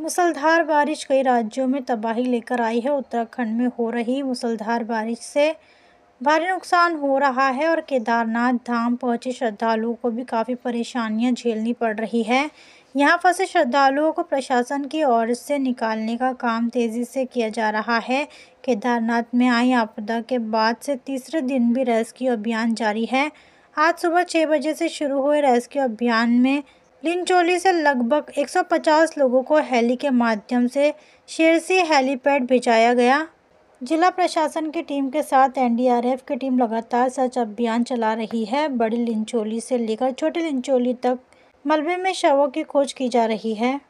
मुसलधार बारिश कई राज्यों में तबाही लेकर आई है उत्तराखंड में हो रही मुसलधार बारिश से भारी नुकसान हो रहा है और केदारनाथ धाम पहुंचे श्रद्धालुओं को भी काफ़ी परेशानियां झेलनी पड़ रही है यहां फंसे श्रद्धालुओं को प्रशासन की ओर से निकालने का काम तेज़ी से किया जा रहा है केदारनाथ में आई आपदा के बाद से तीसरे दिन भी रेस्क्यू अभियान जारी है आज सुबह छः बजे से शुरू हुए रेस्क्यू अभियान में लिनचोली से लगभग 150 लोगों को हेली के माध्यम से शेरसी हेलीपैड भिजाया गया जिला प्रशासन की टीम के साथ एनडीआरएफ की टीम लगातार सर्च अभियान चला रही है बड़ी लिंचोली से लेकर छोटे लिंचोली तक मलबे में शवों की खोज की जा रही है